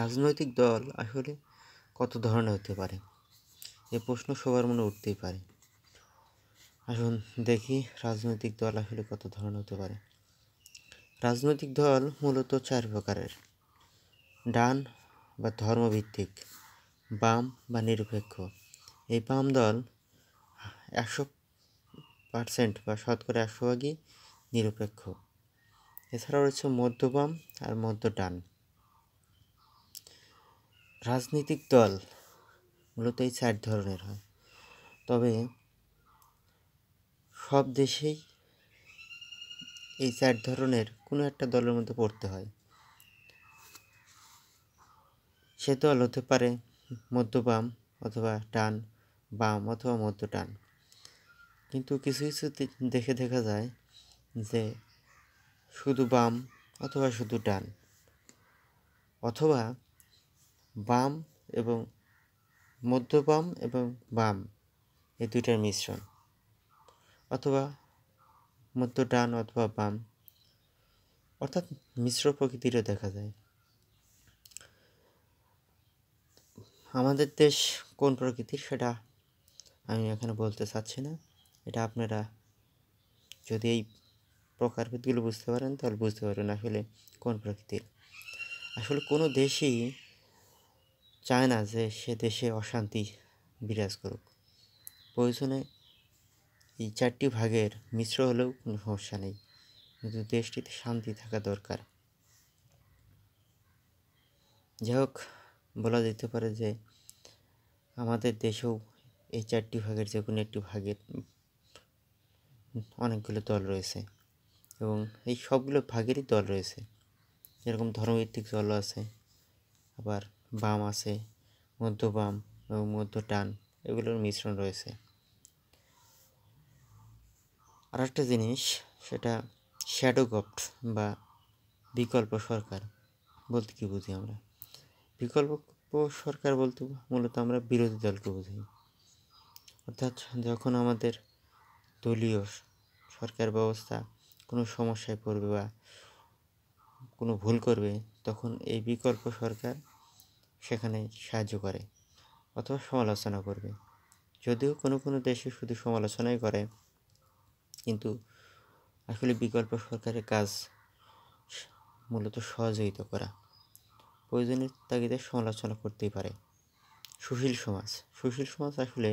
রাজনৈতিক দল আসলে কত ধরনের হতে পারে এ প্রশ্ন সবার মনে উঠতেই পারে আসুন দেখি রাজনৈতিক দল আসলে কত ধরনের হতে পারে রাজনৈতিক দল মূলত চার প্রকারের ডান বা ধর্মভিত্তিক বাম বা নিরপেক্ষ এই বাম দল একশো পার্সেন্ট বা শতকরা একশো ভাগই নিরপেক্ষ এছাড়াও রয়েছে মধ্যবাম আর মধ্য ডান রাজনৈতিক দল মূলত এই চার ধরনের হয় তবে সব দেশেই এই চার ধরনের কোনো একটা দলের মধ্যে পড়তে হয় সে দল হতে পারে মধ্যবাম অথবা টান বাম অথবা মধ্য টান কিন্তু কিছু কিছু দেখে দেখা যায় যে শুধু বাম অথবা শুধু টান অথবা বাম এবং মধ্যবাম এবং বাম এই দুইটার মিশ্রণ অথবা মধ্য ডান অথবা বাম অর্থাৎ মিশ্র প্রকৃতিরও দেখা যায় আমাদের দেশ কোন প্রকৃতির সেটা আমি এখানে বলতে চাচ্ছি না এটা আপনারা যদি এই প্রকারভেদগুলো বুঝতে পারেন তাহলে বুঝতে পারবেন আসলে কোন প্রকৃতির আসলে কোনো দেশই চায় না যে সে দেশে অশান্তি বিরাজ করুক প্রয়োজনে এই চারটি ভাগের মিশ্র হলেও কোনো সমস্যা নেই কিন্তু দেশটিতে শান্তি থাকা দরকার যাই হোক বলা যেতে পারে যে আমাদের দেশেও এই চারটি ভাগের যে কোনো একটি ভাগের অনেকগুলো দল রয়েছে এবং এই সবগুলো ভাগেরই দল রয়েছে যেরকম ধর্মভিত্তিক দলও আছে আবার বাম আছে মধ্য বাম এবং মধ্য টান এগুলোর মিশ্রণ রয়েছে আর একটা জিনিস সেটা শ্যাডো গভট বা বিকল্প সরকার বলতে কি বুঝি আমরা বিকল্প সরকার বলতে মূলত আমরা বিরোধী দলকে বুঝি অর্থাৎ যখন আমাদের দলীয় সরকার ব্যবস্থা কোনো সমস্যায় পড়বে বা কোনো ভুল করবে তখন এই বিকল্প সরকার সেখানে সাহায্য করে অথবা সমালোচনা করবে যদিও কোনো কোনো দেশে শুধু সমালোচনাই করে কিন্তু আসলে বিকল্প সরকারের কাজ মূলত সহযোগিতা করা প্রয়োজনের তাগিদে সমালোচনা করতেই পারে সুশীল সমাজ সুশীল সমাজ আসলে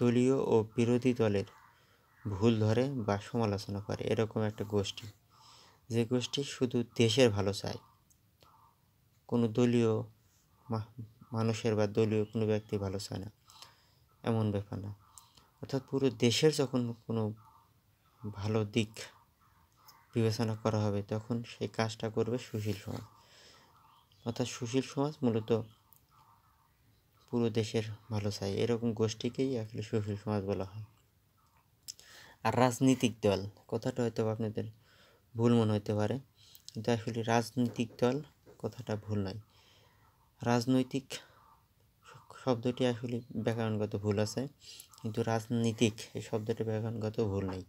দলীয় ও বিরোধী দলের ভুল ধরে বা সমালোচনা করে এরকম একটা গোষ্ঠী যে গোষ্ঠী শুধু দেশের ভালো চায় কোনো দলীয় মানুষের বা দলীয় কোনো ব্যক্তি ভালো চায় না এমন ব্যাপার না অর্থাৎ পুরো দেশের যখন কোনো ভালো দিক বিবেচনা করা হবে তখন সেই কাজটা করবে সুশীল সমাজ অর্থাৎ সুশীল সমাজ মূলত পুরো দেশের ভালো চাই এরকম গোষ্ঠীকেই আসলে সুশীল সমাজ বলা হয় আর রাজনৈতিক দল কথাটা হয়তো আপনাদের ভুল মনে হতে পারে কিন্তু আসলে রাজনৈতিক দল কথাটা ভুল নয় রাজনৈতিক শব্দটি আসলে ব্যাকরণগত ভুল আছে কিন্তু রাজনীতিক এই শব্দটি ব্যাকরণগত ভুল নেই